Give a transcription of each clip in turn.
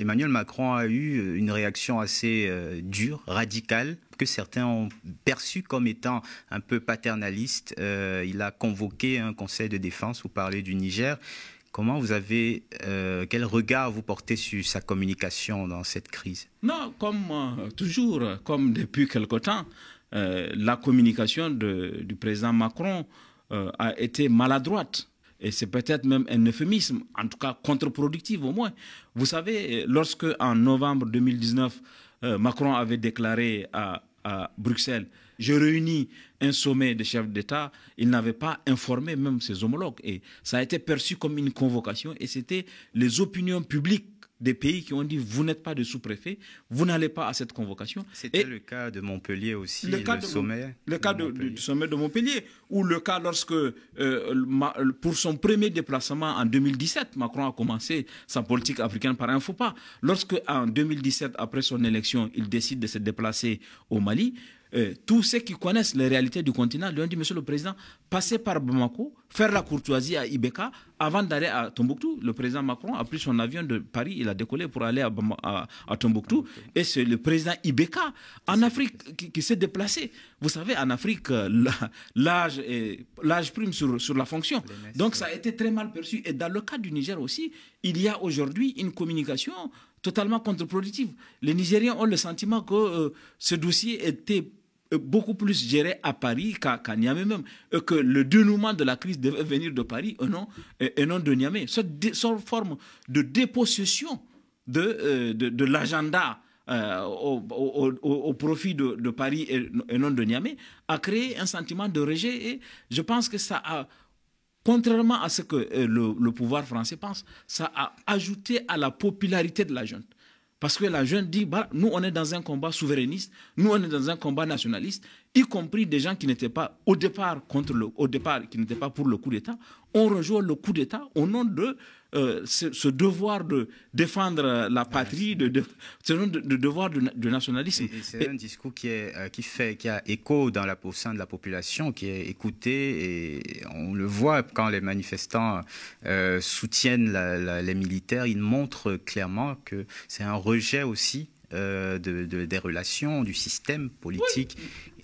Emmanuel Macron a eu euh, une réaction assez euh, dure, radicale, que certains ont perçu comme étant un peu paternaliste. Euh, il a convoqué un conseil de défense, vous parlez du Niger. Comment vous avez, quel regard vous portez sur sa communication dans cette crise Non, comme toujours, comme depuis quelque temps, la communication du président Macron a été maladroite et c'est peut-être même un euphémisme, en tout cas contre-productif au moins. Vous savez, lorsque en novembre 2019, euh, Macron avait déclaré à, à Bruxelles, je réunis un sommet de chefs d'État, il n'avait pas informé même ses homologues. Et ça a été perçu comme une convocation et c'était les opinions publiques des pays qui ont dit vous n'êtes pas de sous-préfet, vous n'allez pas à cette convocation. C'était le cas de Montpellier aussi, le, cas sommet. Le cas du sommet de Montpellier, ou le cas lorsque, euh, pour son premier déplacement en 2017, Macron a commencé sa politique africaine par un faux pas. Lorsque, en 2017, après son élection, il décide de se déplacer au Mali, euh, tous ceux qui connaissent les réalités du continent lui ont dit, Monsieur le Président, passez par Bamako, faire la courtoisie à Ibeka avant d'aller à Tombouctou. Le président Macron a pris son avion de Paris, il a décollé pour aller à, Tombouctou. Et c'est le président Ibeka en Afrique qui, s'est déplacé. Vous savez, en Afrique, euh, l'âge l'âge prime sur, la fonction. Donc ça a été très mal perçu. Et dans le cas du Niger aussi, il y a aujourd'hui une communication totalement contre-productive. Les Nigériens ont le sentiment que euh, ce dossier était euh, beaucoup plus géré à Paris qu'à Niamey même, euh, que le dénouement de la crise devait venir de Paris et non, et non de Niamey. Cette, forme de dépossession de, euh, de, l'agenda au, au, profit de, Paris et, non de Niamey a créé un sentiment de rejet et je pense que ça a, contrairement à ce que le, pouvoir français pense, ça a ajouté à la popularité de la jeune. Parce que la jeune dit, bah, nous on est dans un combat souverainiste, nous on est dans un combat nationaliste, y compris des gens qui n'étaient pas au départ contre le, au départ qui n'étaient pas pour le coup d'État, on rejoint le coup d'État au nom de euh, ce, devoir de défendre la patrie, de, de de, devoir de, nationalisme. C'est un discours qui, est, euh, qui, fait, qui a écho dans la, au sein de la population, qui est écouté et on le voit quand les manifestants euh, soutiennent les militaires, ils montrent clairement que c'est un rejet aussi de, des relations, du système politique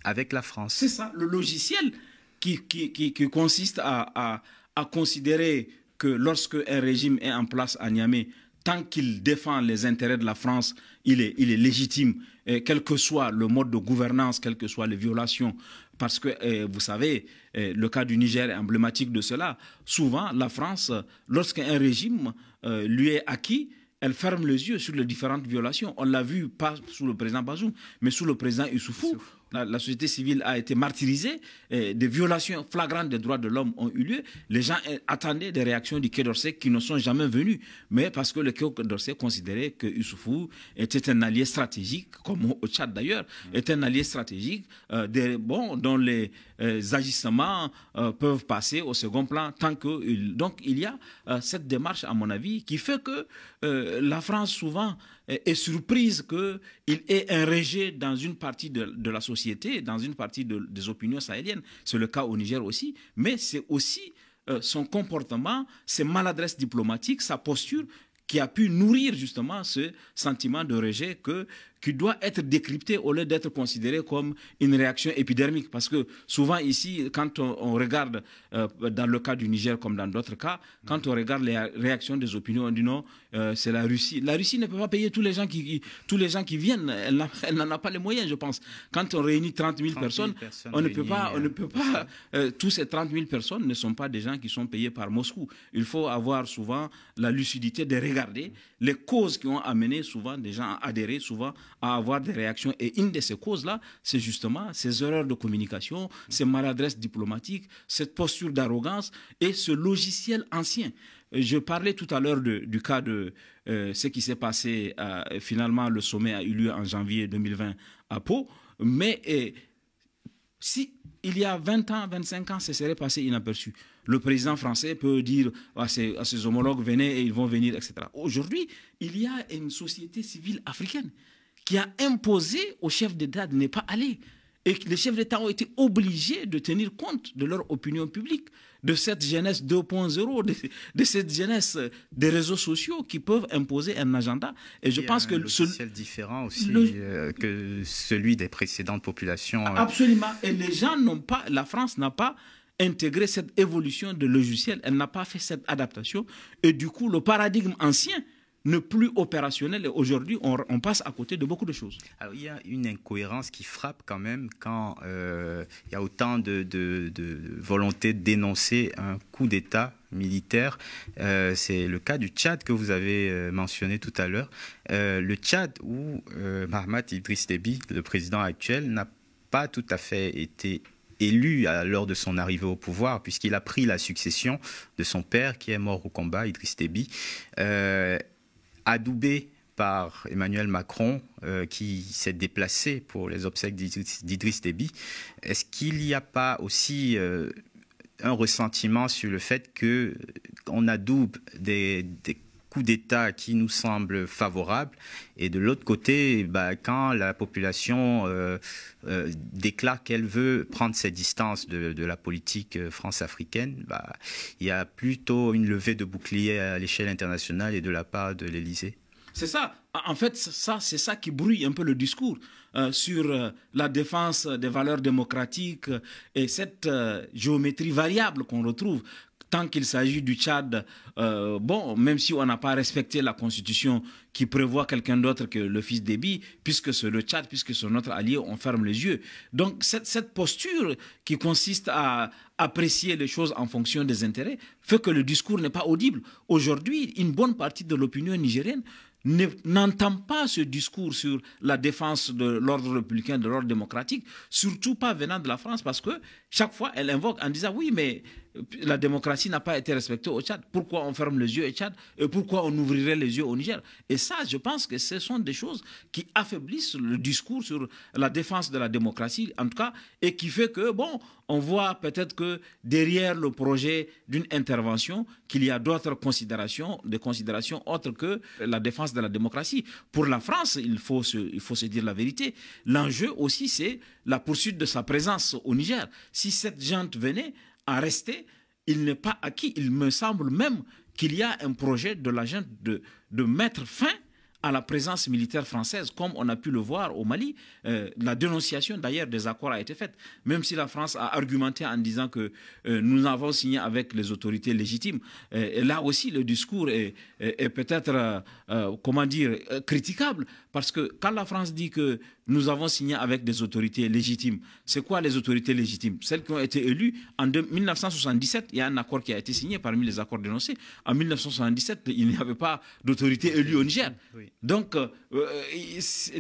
avec la France. C'est ça, le logiciel qui, qui, qui, qui consiste à, à, à considérer que lorsque un régime est en place à Niamey, tant qu'il défend les intérêts de la France, il est, il est légitime, quel que soit le mode de gouvernance, quelles que soient les violations. Parce que, eh, vous savez, eh, le cas du Niger est emblématique de cela. Souvent, la France, lorsqu'un régime euh, lui est acquis, elle ferme les yeux sur les différentes violations. On l'a vu pas sous le président Bazoum, mais sous le président Issoufou, la, société civile a été martyrisée, des violations flagrantes des droits de l'homme ont eu lieu. Les gens euh, attendaient des réactions du Quai d'Orsay qui ne sont jamais venues, mais parce que le Quai d'Orsay considérait que Youssoufou était un allié stratégique, comme au Tchad d'ailleurs, mm. est un allié stratégique euh, bon, dont les, euh, agissements euh, peuvent passer au second plan tant que... Donc il y a euh, cette démarche, à mon avis, qui fait que la France souvent est surprise qu'il ait un rejet dans une partie de, la société, dans une partie des opinions sahéliennes. C'est le cas au Niger aussi, mais c'est aussi son comportement, ses maladresses diplomatiques, sa posture qui a pu nourrir justement ce sentiment de rejet que qui doit être décrypté au lieu d'être considéré comme une réaction épidermique. Parce que souvent ici, quand on, regarde, euh, dans le cas du Niger comme dans d'autres cas, quand on regarde les réactions des opinions, on dit non, euh, c'est la Russie. La Russie ne peut pas payer tous les gens qui, tous les gens qui viennent. Elle n'en a pas les moyens, je pense. Quand on réunit 30 000, personnes, on ne peut pas, on ne euh, peut pas, tous ces 30 000 personnes ne sont pas des gens qui sont payés par Moscou. Il faut avoir souvent la lucidité de regarder les causes qui ont amené souvent des gens à adhérer souvent à avoir des réactions. Et une de ces causes-là, c'est justement ces erreurs de communication, ces maladresses diplomatiques, cette posture d'arrogance et ce logiciel ancien. Euh, je parlais tout à l'heure du cas de euh, ce qui s'est passé. Euh, finalement, le sommet a eu lieu en janvier 2020 à Pau. Mais si il y a 20 ans, 25 ans, ce serait passé inaperçu. Le président français peut dire à ses, à ses homologues, venez et ils vont venir, etc. Aujourd'hui, il y a une société civile africaine qui a imposé aux chefs d'État de ne pas aller. Et les chefs d'État ont été obligés de tenir compte de leur opinion publique, de cette jeunesse 2.0, de, cette jeunesse des réseaux sociaux qui peuvent imposer un agenda. Et je pense a un que C'est différent aussi euh, que celui des précédentes populations. Euh. Absolument. Et les gens n'ont pas, la France n'a pas intégré cette évolution de logiciel, elle n'a pas fait cette adaptation. Et du coup, le paradigme ancien ne plus opérationnel et aujourd'hui, on, passe à côté de beaucoup de choses. Alors, il y a une incohérence qui frappe quand même quand euh, il y a autant de, de volonté dénoncer un coup d'État militaire. Euh, c'est le cas du Tchad que vous avez euh, mentionné tout à l'heure. le Tchad où Mahmoud Idriss Déby, le président actuel, n'a pas tout à fait été élu à, l'heure de son arrivée au pouvoir, puisqu'il a pris la succession de son père qui est mort au combat, Idriss Déby adoubé par Emmanuel Macron, euh, qui s'est déplacé pour les obsèques d'Idriss Déby, est-ce qu'il n'y a pas aussi euh, un ressentiment sur le fait qu'on euh, adoube des d'État qui nous semble favorable, et de l'autre côté, bah, quand la population euh, euh, déclare qu'elle veut prendre ses distances de, la politique euh, france-africaine, bah, il y a plutôt une levée de bouclier à l'échelle internationale et de la part de l'Élysée. C'est ça. En fait, ça, c'est ça qui brouille un peu le discours sur la défense des valeurs démocratiques et cette géométrie variable qu'on retrouve tant qu'il s'agit du Tchad, euh, bon, même si on n'a pas respecté la constitution qui prévoit quelqu'un d'autre que le fils débit puisque c'est le Tchad, puisque c'est notre allié, on ferme les yeux. Donc cette, cette posture qui consiste à apprécier les choses en fonction des intérêts fait que le discours n'est pas audible. Aujourd'hui, une bonne partie de l'opinion nigérienne n'entend pas ce discours sur la défense de l'ordre républicain, de l'ordre démocratique, surtout pas venant de la France, parce que chaque fois, elle invoque en disant oui, mais la démocratie n'a pas été respectée au Tchad. Pourquoi on ferme les yeux au Tchad et pourquoi on ouvrirait les yeux au Niger Et ça, je pense que ce sont des choses qui affaiblissent le discours sur la défense de la démocratie, en tout cas, et qui fait que, bon, on voit peut-être que derrière le projet d'une intervention, qu'il y a d'autres considérations, des considérations autres que la défense de la démocratie. Pour la France, il faut se, il faut se dire la vérité. L'enjeu aussi, c'est la poursuite de sa présence au Niger. Si cette gente venait à rester, il n'est pas acquis. Il me semble même qu'il y a un projet de l'agent de, de mettre fin à la présence militaire française, comme on a pu le voir au Mali. Euh, la dénonciation d'ailleurs des accords a été faite, même si la France a argumenté en disant que euh, nous avons signé avec les autorités légitimes. Euh, et là aussi, le discours est peut-être, comment dire, critiquable, parce que quand la France dit que nous avons signé avec des autorités légitimes. C'est quoi les autorités légitimes Celles qui ont été élues en 1977. Il y a un accord qui a été signé parmi les accords dénoncés. En 1977, il n'y avait pas d'autorité élue au Niger. Donc, euh, euh,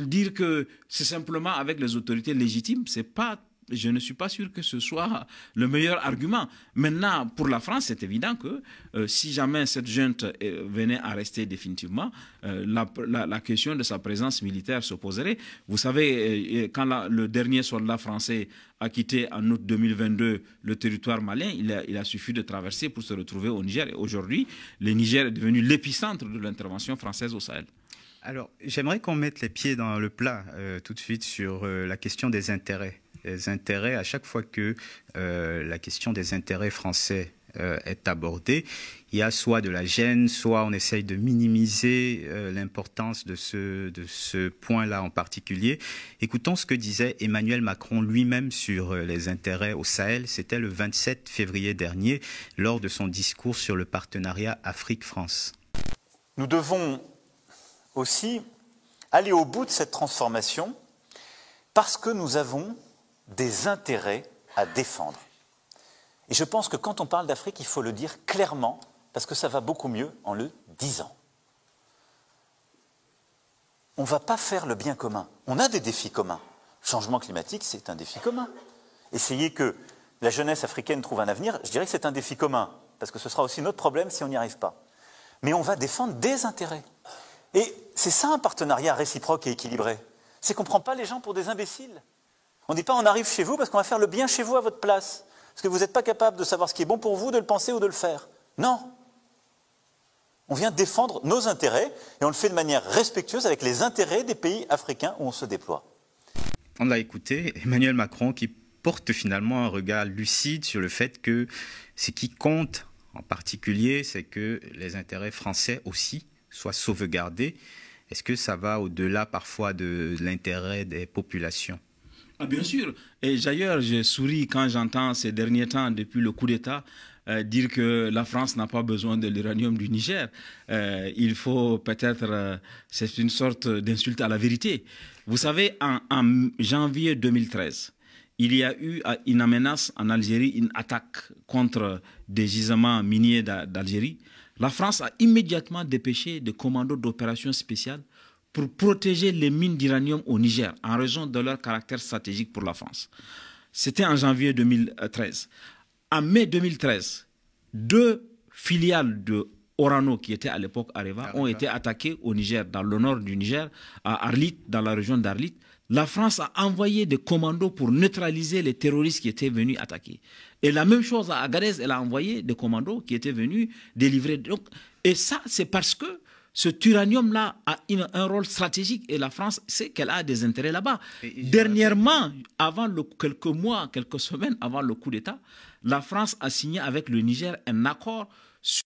dire que c'est simplement avec les autorités légitimes, c'est pas je ne suis pas sûr que ce soit le meilleur argument. Maintenant, pour la France, c'est évident que euh, si jamais cette junte euh, venait à rester définitivement, euh, la, question de sa présence militaire se poserait. Vous savez, quand le dernier soldat français a quitté en août 2022 le territoire malien, il a, suffi de traverser pour se retrouver au Niger. Et aujourd'hui, le Niger est devenu l'épicentre de l'intervention française au Sahel. Alors, j'aimerais qu'on mette les pieds dans le plat tout de suite sur la question des intérêts intérêts, à chaque fois que euh, la question des intérêts français euh, est abordée, il y a soit de la gêne, soit on essaye de minimiser euh, l'importance de ce, de ce point-là en particulier. Écoutons ce que disait Emmanuel Macron lui-même sur les intérêts au Sahel. C'était le 27 février dernier lors de son discours sur le partenariat Afrique-France. Nous devons aussi aller au bout de cette transformation parce que nous avons des intérêts à défendre. Et je pense que quand on parle d'Afrique, il faut le dire clairement, parce que ça va beaucoup mieux en le disant. On ne va pas faire le bien commun. On a des défis communs. Le changement climatique, c'est un défi commun. Essayer que la jeunesse africaine trouve un avenir, je dirais que c'est un défi commun, parce que ce sera aussi notre problème si on n'y arrive pas. Mais on va défendre des intérêts. Et c'est ça un partenariat réciproque et équilibré. C'est qu'on ne prend pas les gens pour des imbéciles. On ne dit pas on arrive chez vous parce qu'on va faire le bien chez vous à votre place, parce que vous n'êtes pas capable de savoir ce qui est bon pour vous, de le penser ou de le faire. Non. On vient défendre nos intérêts et on le fait de manière respectueuse avec les intérêts des pays africains où on se déploie. On l'a écouté, Emmanuel Macron qui porte finalement un regard lucide sur le fait que ce qui compte en particulier, c'est que les intérêts français aussi soient sauvegardés. Est-ce que ça va au-delà parfois de l'intérêt des populations ah, bien sûr. Et d'ailleurs, je souris quand j'entends ces derniers temps, depuis le coup d'État, euh, dire que la France n'a pas besoin de l'uranium du Niger. Euh, il faut peut-être, euh, c'est une sorte d'insulte à la vérité. Vous savez, en, en, janvier 2013, il y a eu une menace en Algérie, une attaque contre des gisements miniers d'Algérie. La France a immédiatement dépêché des commandos d'opérations spéciales pour protéger les mines d'uranium au Niger en raison de leur caractère stratégique pour la France. C'était en janvier 2013. En mai 2013, deux filiales de Orano, qui étaient à l'époque Areva, ont été attaquées au Niger, dans le nord du Niger, à Arlit, dans la région d'Arlit. La France a envoyé des commandos pour neutraliser les terroristes qui étaient venus attaquer. Et la même chose à Agadez, elle a envoyé des commandos qui étaient venus délivrer. Donc, et ça, c'est parce que ce uranium-là a un rôle stratégique et la France sait qu'elle a des intérêts là-bas. Dernièrement, avant le, quelques mois, quelques semaines avant le coup d'État, la France a signé avec le Niger un accord